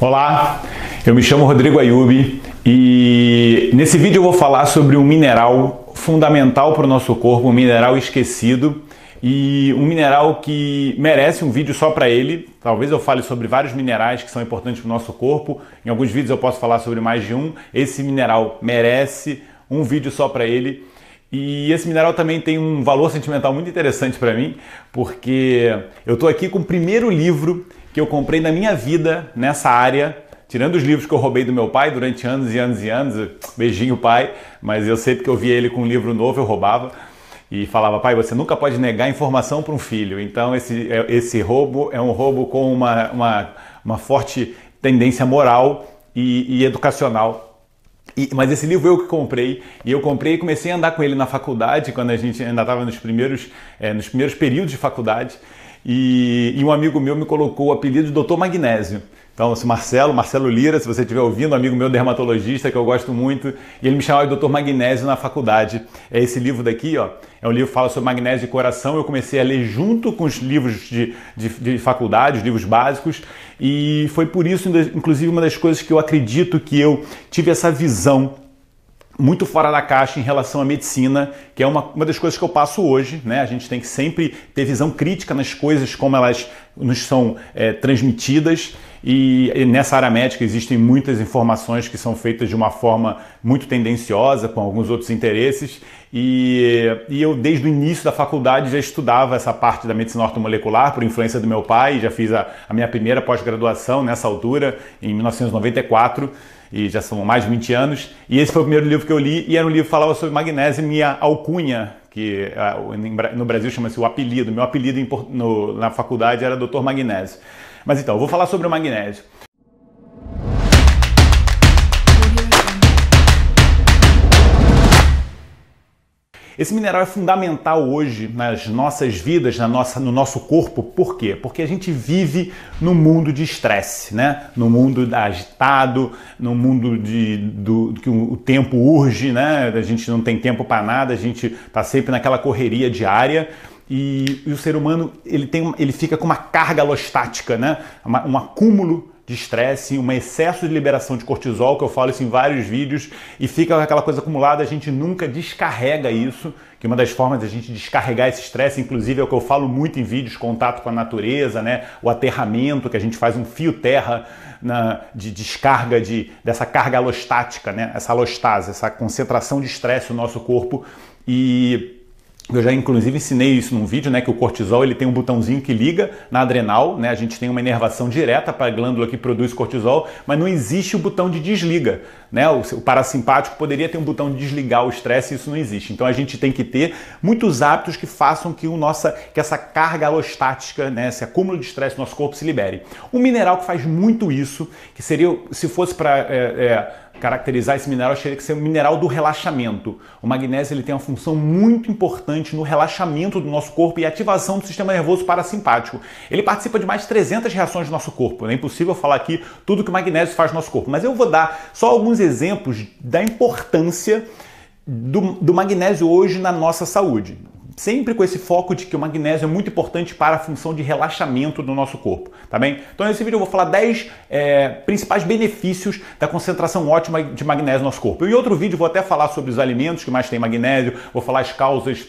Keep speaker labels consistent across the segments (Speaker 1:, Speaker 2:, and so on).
Speaker 1: Olá, eu me chamo Rodrigo Ayubi e nesse vídeo eu vou falar sobre um mineral fundamental para o nosso corpo, um mineral esquecido e um mineral que merece um vídeo só para ele. Talvez eu fale sobre vários minerais que são importantes para o nosso corpo. Em alguns vídeos eu posso falar sobre mais de um. Esse mineral merece um vídeo só para ele. E esse mineral também tem um valor sentimental muito interessante para mim, porque eu estou aqui com o primeiro livro que eu comprei na minha vida nessa área, tirando os livros que eu roubei do meu pai durante anos e anos e anos, beijinho pai, mas eu sempre que eu via ele com um livro novo eu roubava e falava, pai, você nunca pode negar informação para um filho. Então esse, é, esse roubo é um roubo com uma, uma, uma forte tendência moral e, e educacional e, mas esse livro eu que comprei, e eu comprei e comecei a andar com ele na faculdade, quando a gente ainda estava nos primeiros, é, nos primeiros períodos de faculdade, e, e um amigo meu me colocou o apelido de Doutor Magnésio. Então, se assim, Marcelo, Marcelo Lira, se você estiver ouvindo, um amigo meu dermatologista que eu gosto muito, e ele me chamava de Dr. Magnésio na faculdade. É esse livro daqui, ó. É um livro que fala sobre magnésio de coração. Eu comecei a ler junto com os livros de, de, de faculdade, os livros básicos, e foi por isso, inclusive, uma das coisas que eu acredito que eu tive essa visão muito fora da caixa em relação à medicina, que é uma, uma das coisas que eu passo hoje, né? A gente tem que sempre ter visão crítica nas coisas, como elas nos são é, transmitidas. E, nessa área médica existem muitas informações que são feitas de uma forma muito tendenciosa, com alguns outros interesses. E, e eu, desde o início da faculdade, já estudava essa parte da medicina ortomolecular por influência do meu pai, já fiz a, a minha primeira pós-graduação nessa altura, em 1994 e já são mais de 20 anos. E esse foi o primeiro livro que eu li, e era um livro que falava sobre magnésio e minha alcunha, que ah, no Brasil chama-se o apelido. Meu apelido na faculdade era doutor Magnésio. Mas então, eu vou falar sobre o magnésio. Esse mineral é fundamental hoje nas nossas vidas, na nossa, no nosso corpo. Por quê? Porque a gente vive num mundo de estresse, né? No mundo agitado, no mundo de, do, que o tempo urge, né? A gente não tem tempo para nada, a gente está sempre naquela correria diária. E, e, o ser humano ele, tem, ele fica com uma carga alostática, né? um acúmulo de estresse, um excesso de liberação de cortisol, que eu falo isso em vários vídeos, e fica aquela coisa acumulada, a gente nunca descarrega isso, que uma das formas da gente descarregar esse estresse, inclusive é o que eu falo muito em vídeos, contato com a natureza, né? o aterramento, que a gente faz um fio terra na, de descarga de, dessa carga alostática, né? essa alostase, essa concentração de estresse no nosso corpo, e eu já inclusive ensinei isso num vídeo, né, que o cortisol ele tem um botãozinho que liga na adrenal, né? A gente tem uma inervação direta para a glândula que produz cortisol, mas não existe o botão de desliga, né? O parasimpático poderia ter um botão de desligar o estresse, isso não existe. Então a gente tem que ter muitos hábitos que façam que o nossa que essa carga alostática, né, esse acúmulo de estresse no nosso corpo se libere. Um mineral que faz muito isso, que seria se fosse para é, é, caracterizar esse mineral, achei que ser o mineral do relaxamento. O magnésio ele tem uma função muito importante no relaxamento do nosso corpo e ativação do sistema nervoso parasimpático. Ele participa de mais de 300 reações do nosso corpo. Né? É impossível falar aqui tudo que o magnésio faz no nosso corpo, mas eu vou dar só alguns exemplos da importância do, do magnésio hoje na nossa saúde sempre com esse foco de que o magnésio é muito importante para a função de relaxamento do nosso corpo, tá bem? Então nesse vídeo eu vou falar 10 é, eh, principais benefícios da concentração ótima de magnésio no nosso corpo. E em outro vídeo vou até falar sobre os alimentos que mais têm magnésio, vou falar as causas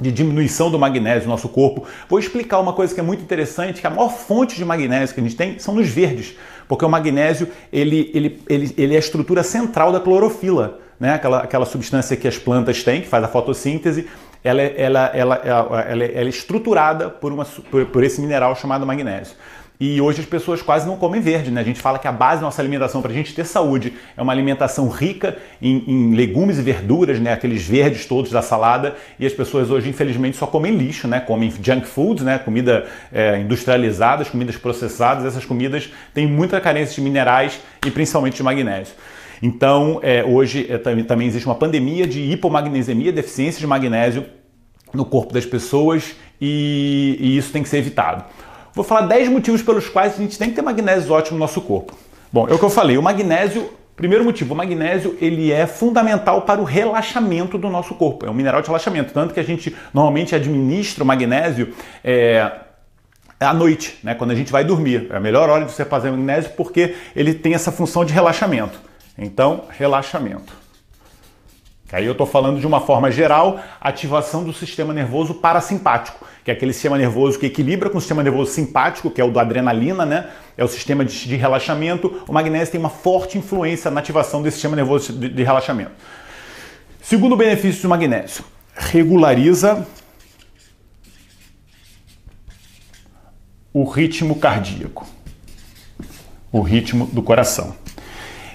Speaker 1: de diminuição do magnésio no nosso corpo. Vou explicar uma coisa que é muito interessante, que a maior fonte de magnésio que a gente tem são nos verdes, porque o magnésio ele, ele, ele, ele é a estrutura central da clorofila, né? aquela, aquela substância que as plantas têm, que faz a fotossíntese, é, ela, ela, ela, ela, é estruturada por, uma, por, por esse mineral chamado magnésio. E hoje as pessoas quase não comem verde, né? A gente fala que a base da nossa alimentação para a gente ter saúde é uma alimentação rica em, em, legumes e verduras, né? Aqueles verdes todos da salada. E as pessoas hoje, infelizmente, só comem lixo, né? Comem junk foods, né? Comida é, industrializada, comidas processadas. Essas comidas têm muita carência de minerais e principalmente de magnésio. Então, é, hoje é, também existe uma pandemia de hipomagnesemia, deficiência de magnésio no corpo das pessoas e, e isso tem que ser evitado. Vou falar 10 motivos pelos quais a gente tem que ter magnésio ótimo no nosso corpo. Bom, é o que eu falei, o magnésio Primeiro motivo, o magnésio ele é fundamental para o relaxamento do nosso corpo. É um mineral de relaxamento, tanto que a gente normalmente administra o magnésio é, à noite, né, quando a gente vai dormir. É a melhor hora de você fazer magnésio porque ele tem essa função de relaxamento. Então, relaxamento. aí eu estou falando de uma forma geral, ativação do sistema nervoso parasimpático, que é aquele sistema nervoso que equilibra com o sistema nervoso simpático, que é o do adrenalina, né? É o sistema de, de relaxamento. O magnésio tem uma forte influência na ativação desse sistema nervoso de, de relaxamento. Segundo benefício do magnésio, regulariza o ritmo cardíaco, o ritmo do coração.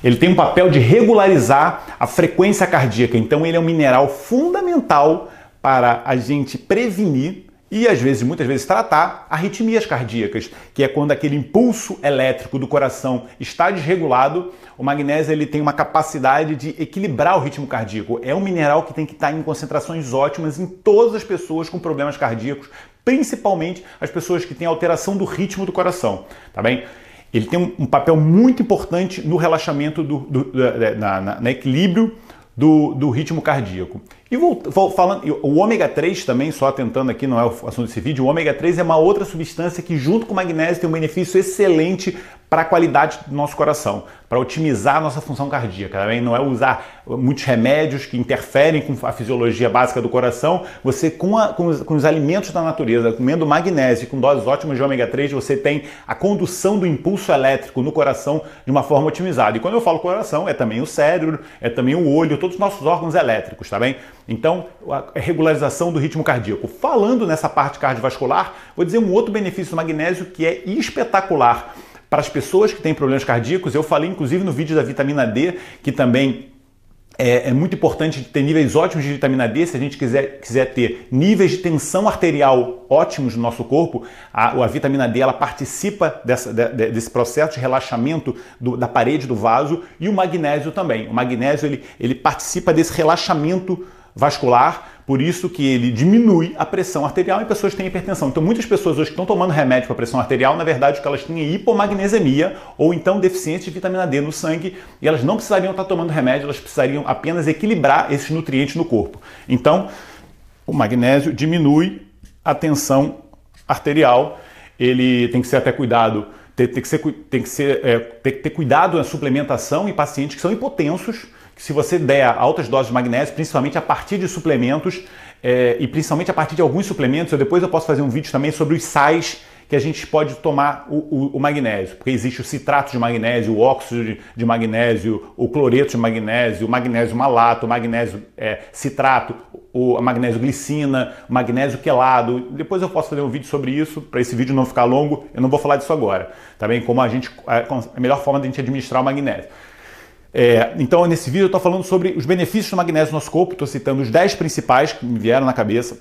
Speaker 1: Ele tem um papel de regularizar a frequência cardíaca, então ele é um mineral fundamental para a gente prevenir e às vezes, muitas vezes, tratar arritmias cardíacas, que é quando aquele impulso elétrico do coração está desregulado, o magnésio ele tem uma capacidade de equilibrar o ritmo cardíaco. É um mineral que tem que estar em concentrações ótimas em todas as pessoas com problemas cardíacos, principalmente as pessoas que têm alteração do ritmo do coração, tá bem? ele tem um, papel muito importante no relaxamento do, do na, na, na equilíbrio do, do ritmo cardíaco. E vou, vou, falando, o ômega 3 também, só tentando aqui, não é o assunto desse vídeo, o ômega 3 é uma outra substância que, junto com o magnésio, tem um benefício excelente para a qualidade do nosso coração, para otimizar a nossa função cardíaca. Também tá não é usar muitos remédios que interferem com a fisiologia básica do coração. Você, com, a, com, os, com os alimentos da natureza, comendo magnésio com doses ótimas de ômega 3, você tem a condução do impulso elétrico no coração de uma forma otimizada. E quando eu falo coração, é também o cérebro, é também o olho, todos os nossos órgãos elétricos, tá bem? Então, a regularização do ritmo cardíaco. Falando nessa parte cardiovascular, vou dizer um outro benefício do magnésio que é espetacular para as pessoas que têm problemas cardíacos. Eu falei inclusive no vídeo da vitamina D, que também é, é, muito importante ter níveis ótimos de vitamina D se a gente quiser, quiser ter níveis de tensão arterial ótimos no nosso corpo. A, a vitamina D ela participa dessa, de, desse processo de relaxamento do, da parede do vaso e o magnésio também. O magnésio ele, ele participa desse relaxamento vascular, por isso que ele diminui a pressão arterial em pessoas que têm hipertensão. Então, muitas pessoas hoje que estão tomando remédio para pressão arterial, na verdade, porque que elas têm é hipomagnesemia ou então deficiência de vitamina D no sangue e elas não precisariam estar tomando remédio, elas precisariam apenas equilibrar esses nutrientes no corpo. Então, o magnésio diminui a tensão arterial, ele tem que ser até cuidado tem, que, ser, tem, que, ser, é, tem que ter cuidado na suplementação em pacientes que são hipotensos, se você der altas doses de magnésio, principalmente a partir de suplementos é, e principalmente a partir de alguns suplementos, eu depois eu posso fazer um vídeo também sobre os sais que a gente pode tomar o, o, o magnésio, porque existe o citrato de magnésio, o óxido de, de magnésio, o cloreto de magnésio, o magnésio malato, o magnésio é, citrato, o a magnésio glicina, o magnésio quelado. Depois eu posso fazer um vídeo sobre isso, para esse vídeo não ficar longo, eu não vou falar disso agora. Também tá como a gente é, a melhor forma de a gente administrar o magnésio. É, então, nesse vídeo eu estou falando sobre os benefícios do magnésio no nosso corpo, estou citando os 10 principais que me vieram na cabeça.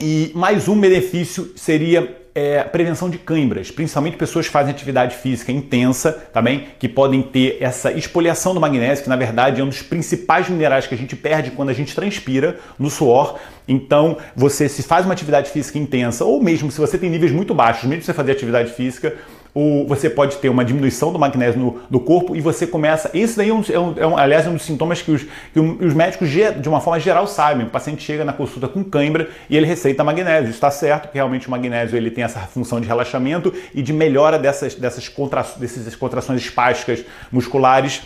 Speaker 1: E mais um benefício seria é, prevenção de câimbras, principalmente pessoas que fazem atividade física intensa, também, tá que podem ter essa espoliação do magnésio, que na verdade é um dos principais minerais que a gente perde quando a gente transpira no suor. Então, você se faz uma atividade física intensa, ou mesmo se você tem níveis muito baixos, mesmo você fazer atividade física, ou você pode ter uma diminuição do magnésio no, do corpo e você começa. Isso daí é, um, é, um, é um, aliás, é um dos sintomas que os, que os médicos, de uma forma geral, sabem. O paciente chega na consulta com cãibra e ele receita magnésio. Está certo que realmente o magnésio ele tem essa função de relaxamento e de melhora dessas, dessas, contra, dessas contrações espásticas musculares.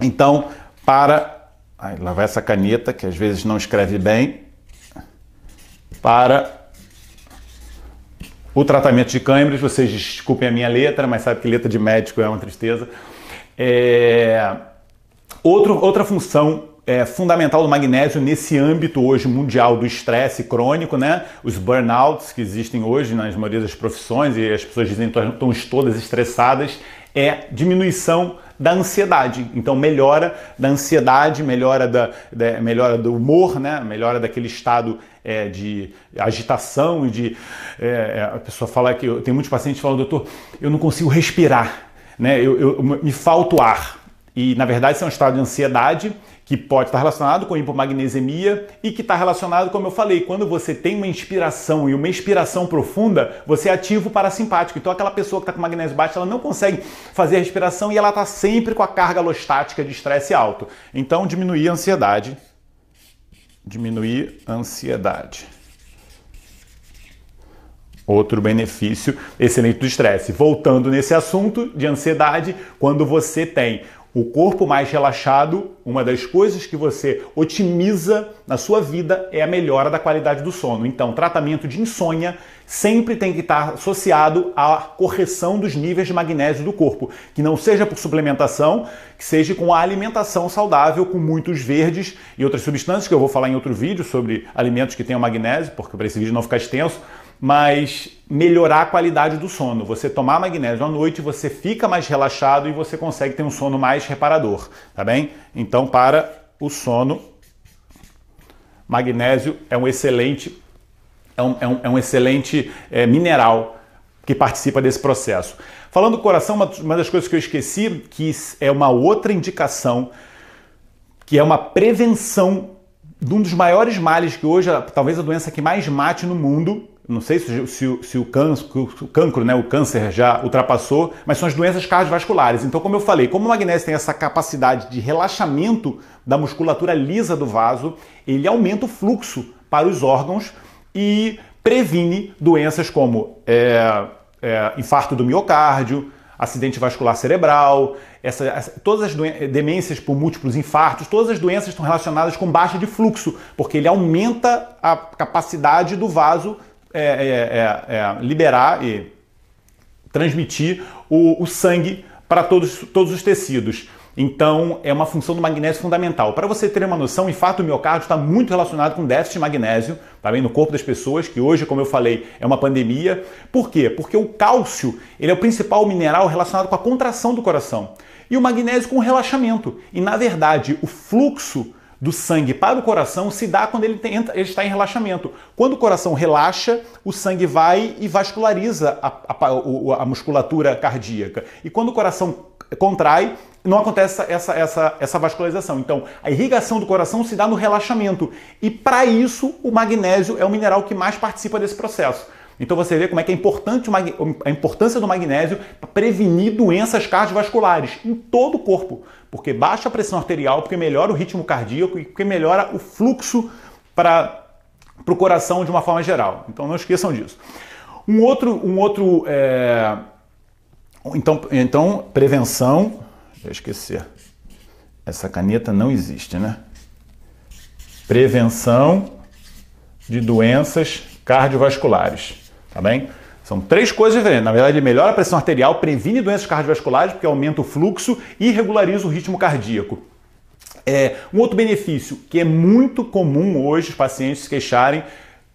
Speaker 1: Então, para. Ai, lá essa caneta que às vezes não escreve bem. Para o tratamento de câimbras, vocês desculpem a minha letra, mas sabe que letra de médico é uma tristeza. É... Outro, outra função é, fundamental do magnésio nesse âmbito hoje mundial do estresse crônico, né? Os burnouts que existem hoje nas maioria das profissões e as pessoas dizem que estão todas estressadas, é diminuição da ansiedade. Então melhora da ansiedade, melhora, da, da melhora do humor, né? Melhora daquele estado é, de agitação e de. É, é a pessoa falar que. Eu, tem muitos pacientes que falam, doutor, eu não consigo respirar, né? eu, eu me falta o ar. E na verdade, isso é um estado de ansiedade que pode estar relacionado com hipomagnesemia e que está relacionado, como eu falei, quando você tem uma inspiração e uma expiração profunda, você é ativa o parasimpático. Então aquela pessoa que está com magnésio baixo, ela não consegue fazer a respiração e ela está sempre com a carga alostática de estresse alto. Então diminuir a ansiedade diminuir a ansiedade. Outro benefício excelente do estresse. Voltando nesse assunto de ansiedade, quando você tem o corpo mais relaxado, uma das coisas que você otimiza na sua vida é a melhora da qualidade do sono. Então, tratamento de insônia sempre tem que estar associado à correção dos níveis de magnésio do corpo, que não seja por suplementação, que seja com a alimentação saudável, com muitos verdes e outras substâncias que eu vou falar em outro vídeo sobre alimentos que tenham magnésio, porque para esse vídeo não ficar extenso, mas melhorar a qualidade do sono. Você tomar magnésio à noite, você fica mais relaxado e você consegue ter um sono mais reparador, tá bem? Então, para o sono, magnésio é um excelente é um, é um, é um excelente é, mineral que participa desse processo. Falando do coração, uma, uma das coisas que eu esqueci, que é uma outra indicação, que é uma prevenção de um dos maiores males que hoje, talvez a doença que mais mate no mundo, não sei se, se, se o, cancro, o cancro, né, o câncer já ultrapassou, mas são as doenças cardiovasculares. Então, como eu falei, como o magnésio tem essa capacidade de relaxamento da musculatura lisa do vaso, ele aumenta o fluxo para os órgãos e previne doenças como é, é, infarto do miocárdio, acidente vascular cerebral, essa, essa, todas as demências por múltiplos infartos, todas as doenças estão relacionadas com baixa de fluxo, porque ele aumenta a capacidade do vaso é, é, é, é liberar e transmitir o, o sangue para todos, todos os tecidos. Então, é uma função do magnésio fundamental. Para você ter uma noção, em fato, o miocárdio está muito relacionado com déficit de magnésio, tá bem? no corpo das pessoas, que hoje, como eu falei, é uma pandemia. Por quê? Porque o cálcio ele é o principal mineral relacionado com a contração do coração. E o magnésio com o relaxamento. E, na verdade, o fluxo do sangue para o coração se dá quando ele, ele está em relaxamento. Quando o coração relaxa, o sangue vai e vasculariza a, a, a musculatura cardíaca. E quando o coração contrai, não acontece essa, essa, essa vascularização. Então, a irrigação do coração se dá no relaxamento. E para isso, o magnésio é o mineral que mais participa desse processo. Então você vê como é que é importante a importância do magnésio para prevenir doenças cardiovasculares em todo o corpo porque baixa a pressão arterial, porque melhora o ritmo cardíaco e porque melhora o fluxo para o coração de uma forma geral. Então não esqueçam disso. Um outro, um outro é... então, então prevenção, deixa eu esquecer, essa caneta não existe, né? Prevenção de doenças cardiovasculares, tá bem? São três coisas diferentes. Na verdade, melhora a pressão arterial, previne doenças cardiovasculares, porque aumenta o fluxo e regulariza o ritmo cardíaco. É, um outro benefício que é muito comum hoje os pacientes se queixarem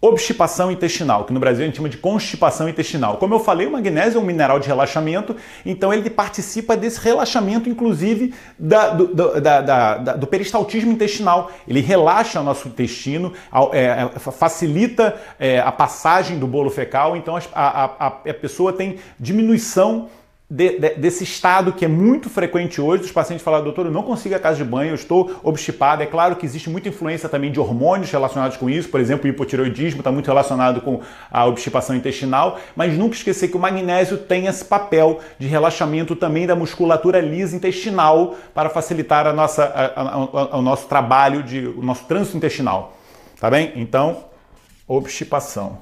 Speaker 1: obstipação intestinal, que no Brasil a gente chama de constipação intestinal. Como eu falei, o magnésio é um mineral de relaxamento, então ele participa desse relaxamento, inclusive, da, do, da, da, do, peristaltismo intestinal. Ele relaxa o nosso intestino, é, é facilita é, a passagem do bolo fecal, então a, a, a pessoa tem diminuição de, de, desse estado que é muito frequente hoje, dos pacientes falar: doutor, eu não consigo ir à casa de banho, eu estou obstipado. É claro que existe muita influência também de hormônios relacionados com isso, por exemplo, o hipotiroidismo está muito relacionado com a obstipação intestinal, mas nunca esquecer que o magnésio tem esse papel de relaxamento também da musculatura lisa intestinal para facilitar a nossa, a, a, o nosso trabalho, de, o nosso trânsito intestinal. Tá bem? Então, obstipação.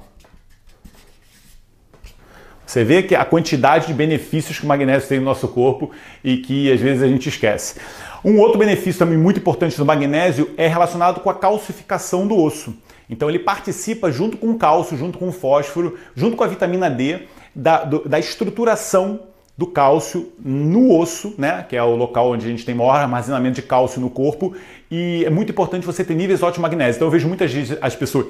Speaker 1: Você vê que a quantidade de benefícios que o magnésio tem no nosso corpo e que às vezes a gente esquece. Um outro benefício também muito importante do magnésio é relacionado com a calcificação do osso. Então ele participa junto com o cálcio, junto com o fósforo, junto com a vitamina D da, do, da estruturação do cálcio no osso, né, que é o local onde a gente tem maior armazenamento de cálcio no corpo, e é muito importante você ter níveis ótimos de magnésio. Então eu vejo muitas vezes as pessoas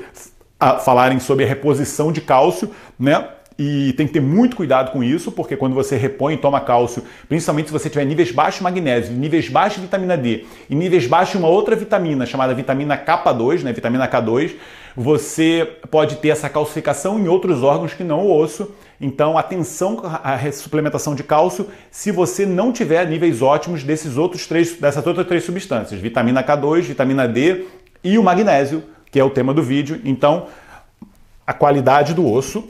Speaker 1: ah, falarem sobre a reposição de cálcio, né? e tem que ter muito cuidado com isso, porque quando você repõe e toma cálcio, principalmente se você tiver níveis baixos de magnésio, níveis baixos de vitamina D e níveis baixos de uma outra vitamina chamada vitamina K2, né, vitamina K2, você pode ter essa calcificação em outros órgãos que não o osso. Então, atenção à suplementação de cálcio se você não tiver níveis ótimos desses outros três, dessas outras três substâncias, vitamina K2, vitamina D e o magnésio, que é o tema do vídeo. Então, a qualidade do osso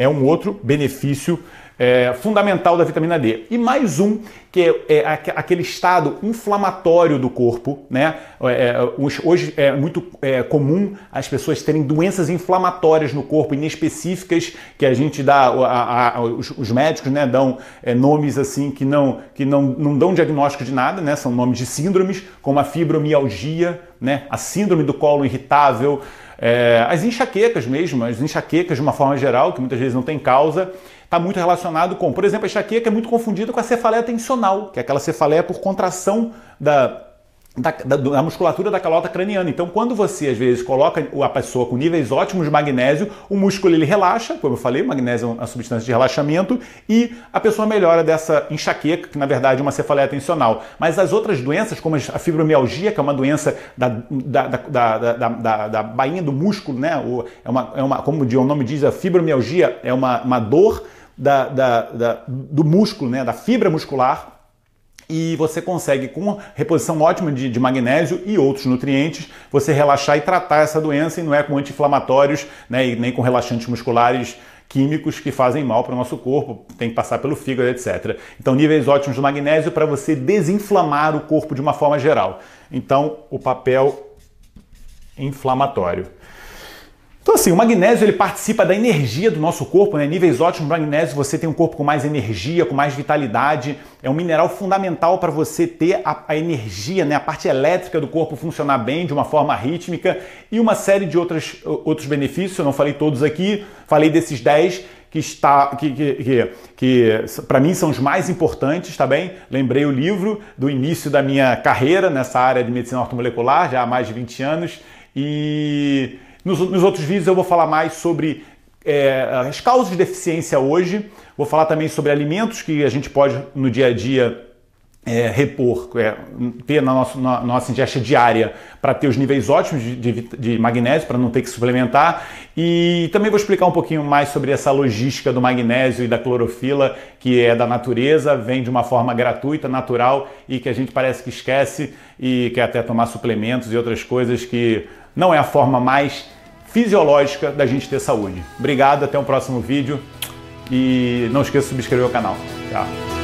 Speaker 1: é um outro benefício é, fundamental da vitamina D. E mais um, que é, é aquele estado inflamatório do corpo, né? É, é hoje é muito é, comum as pessoas terem doenças inflamatórias no corpo, inespecíficas, que a gente dá, a, a, os, os, médicos né, dão é, nomes assim que não, que não, não dão diagnóstico de nada, né? São nomes de síndromes, como a fibromialgia, né? a síndrome do colo irritável. É, as enxaquecas mesmo, as enxaquecas de uma forma geral, que muitas vezes não tem causa, está muito relacionado com, por exemplo, a enxaqueca é muito confundida com a cefaleia tensional, que é aquela cefaleia por contração da da, da, da, musculatura da calota craniana. Então, quando você às vezes coloca a pessoa com níveis ótimos de magnésio, o músculo ele relaxa, como eu falei, o magnésio é uma substância de relaxamento, e a pessoa melhora dessa enxaqueca, que na verdade é uma cefaleia tensional. Mas as outras doenças, como a fibromialgia, que é uma doença da, da, da, da, da, da bainha do músculo, né? Ou é uma, é uma, como o nome diz, a fibromialgia é uma, uma dor da, da, da do músculo, né? da fibra muscular e você consegue, com reposição ótima de, de, magnésio e outros nutrientes, você relaxar e tratar essa doença, e não é com anti-inflamatórios né, e nem com relaxantes musculares químicos que fazem mal para o nosso corpo, tem que passar pelo fígado, etc. Então, níveis ótimos de magnésio para você desinflamar o corpo de uma forma geral. Então, o papel inflamatório. Então assim, o magnésio ele participa da energia do nosso corpo, né? Níveis ótimos de magnésio, você tem um corpo com mais energia, com mais vitalidade. É um mineral fundamental para você ter a, a energia, né? A parte elétrica do corpo funcionar bem de uma forma rítmica e uma série de outras, outros benefícios. Eu não falei todos aqui, falei desses 10 que está que, que, que, que para mim são os mais importantes, tá bem? Lembrei o livro do início da minha carreira nessa área de medicina ortomolecular, já há mais de 20 anos, e nos, nos outros vídeos eu vou falar mais sobre é, as causas de deficiência hoje, vou falar também sobre alimentos que a gente pode no dia a dia é, repor, é, ter na nossa, na nossa ingesta diária para ter os níveis ótimos de, de, de magnésio, para não ter que suplementar. E também vou explicar um pouquinho mais sobre essa logística do magnésio e da clorofila, que é da natureza, vem de uma forma gratuita, natural e que a gente parece que esquece e quer até tomar suplementos e outras coisas que não é a forma mais fisiológica da gente ter saúde. Obrigado, até o um próximo vídeo e não esqueça de subscrever o canal. Tchau.